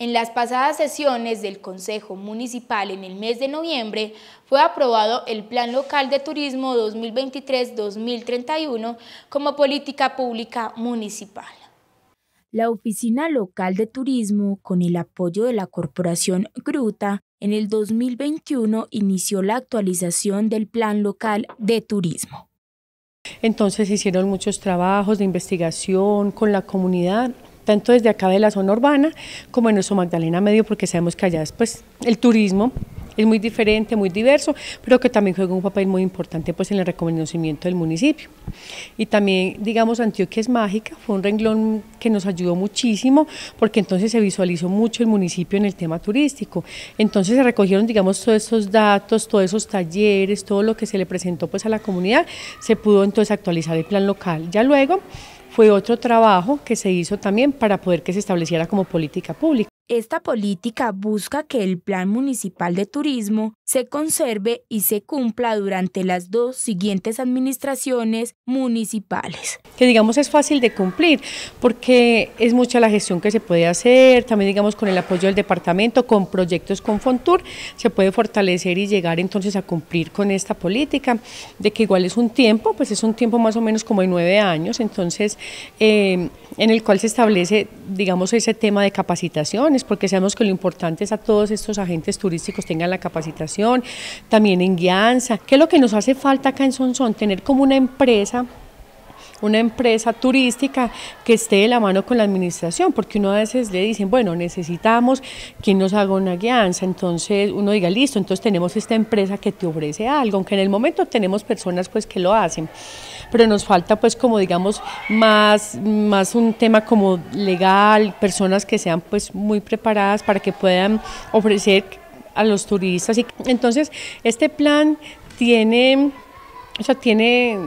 En las pasadas sesiones del Consejo Municipal en el mes de noviembre fue aprobado el Plan Local de Turismo 2023-2031 como política pública municipal. La Oficina Local de Turismo, con el apoyo de la Corporación Gruta, en el 2021 inició la actualización del Plan Local de Turismo. Entonces hicieron muchos trabajos de investigación con la comunidad tanto desde acá de la zona urbana como en nuestro Magdalena Medio, porque sabemos que allá después el turismo es muy diferente, muy diverso, pero que también juega un papel muy importante pues, en el reconocimiento del municipio. Y también, digamos, Antioquia es mágica, fue un renglón que nos ayudó muchísimo, porque entonces se visualizó mucho el municipio en el tema turístico. Entonces se recogieron, digamos, todos esos datos, todos esos talleres, todo lo que se le presentó pues, a la comunidad, se pudo entonces actualizar el plan local. Ya luego fue otro trabajo que se hizo también para poder que se estableciera como política pública. Esta política busca que el Plan Municipal de Turismo se conserve y se cumpla durante las dos siguientes administraciones municipales. Que digamos es fácil de cumplir porque es mucha la gestión que se puede hacer, también digamos con el apoyo del departamento, con proyectos con Fontur, se puede fortalecer y llegar entonces a cumplir con esta política, de que igual es un tiempo, pues es un tiempo más o menos como de nueve años, entonces eh, en el cual se establece digamos ese tema de capacitación, porque sabemos que lo importante es a todos estos agentes turísticos tengan la capacitación, también en guianza. ¿Qué es lo que nos hace falta acá en Sonsón? Tener como una empresa una empresa turística que esté de la mano con la administración, porque uno a veces le dicen, bueno, necesitamos que nos haga una guianza, entonces uno diga, listo, entonces tenemos esta empresa que te ofrece algo, aunque en el momento tenemos personas pues que lo hacen, pero nos falta pues como digamos más, más un tema como legal, personas que sean pues muy preparadas para que puedan ofrecer a los turistas. entonces, este plan tiene, o sea, tiene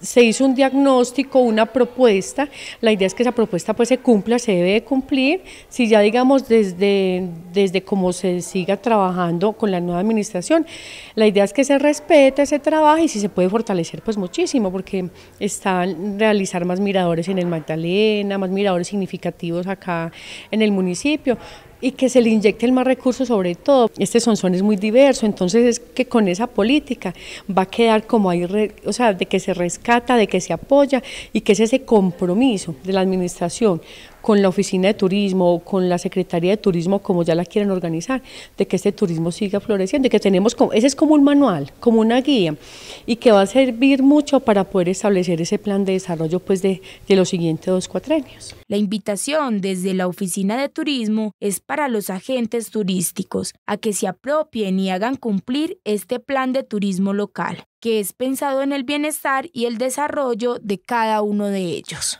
se hizo un diagnóstico, una propuesta, la idea es que esa propuesta pues se cumpla, se debe cumplir, si ya digamos desde, desde cómo se siga trabajando con la nueva administración, la idea es que se respete, ese trabajo y si se puede fortalecer pues muchísimo, porque están realizar más miradores en el Magdalena, más miradores significativos acá en el municipio, y que se le el más recurso sobre todo. Este son es muy diverso, entonces es que con esa política va a quedar como ahí, o sea, de que se rescata, de que se apoya y que es ese compromiso de la administración con la oficina de turismo, con la Secretaría de Turismo, como ya la quieren organizar, de que este turismo siga floreciendo, de que tenemos, como, ese es como un manual, como una guía, y que va a servir mucho para poder establecer ese plan de desarrollo pues, de, los siguientes dos años. La invitación desde la oficina de turismo es para los agentes turísticos a que se apropien y hagan cumplir este plan de turismo local que es pensado en el bienestar y el desarrollo de cada uno de ellos.